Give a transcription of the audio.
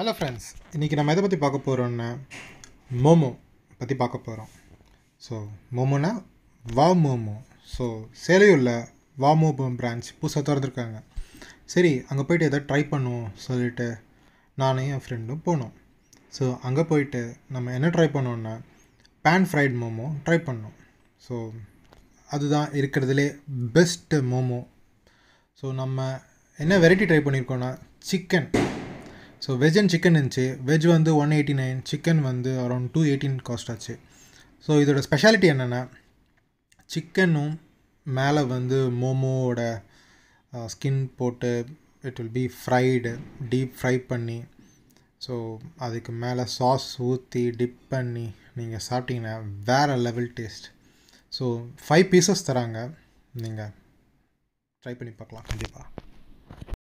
hello friends இன்றைக்கி நம்ம எதை பற்றி பார்க்க போகிறோம்னா மோமோ பற்றி பார்க்க போகிறோம் ஸோ மோமோனா வா மோமோ ஸோ சேலையுள்ள வா மோமோ பிரான்ச் புதுசாக திறந்துருக்காங்க சரி அங்கே போயிட்டு எதாவது ட்ரை பண்ணுவோம் சொல்லிட்டு நானும் என் ஃப்ரெண்டும் போனோம் ஸோ அங்கே போயிட்டு நம்ம என்ன ட்ரை பண்ணோன்னா பேன் ஃப்ரைட் மோமோ ட்ரை பண்ணோம் ஸோ அதுதான் இருக்கிறதுலே பெஸ்ட்டு மோமோ ஸோ நம்ம என்ன வெரைட்டி ட்ரை பண்ணியிருக்கோன்னா chicken so veg and chicken இருந்துச்சு வெஜ் வந்து ஒன் எயிட்டி நைன் சிக்கன் வந்து அரௌண்ட் டூ எயிட்டின் காஸ்ட் ஆச்சு ஸோ இதோட ஸ்பெஷாலிட்டி என்னென்னா சிக்கனும் மேலே வந்து மோமோவோட ஸ்கின் போட்டு it will be fried deep fry பண்ணி ஸோ அதுக்கு மேலே சாஸ் ஊற்றி டிப் பண்ணி நீங்கள் சாப்பிட்டீங்கன்னா வேறு level taste so five pieces தராங்க நீங்கள் ட்ரை பண்ணி பார்க்கலாம் கண்டிப்பாக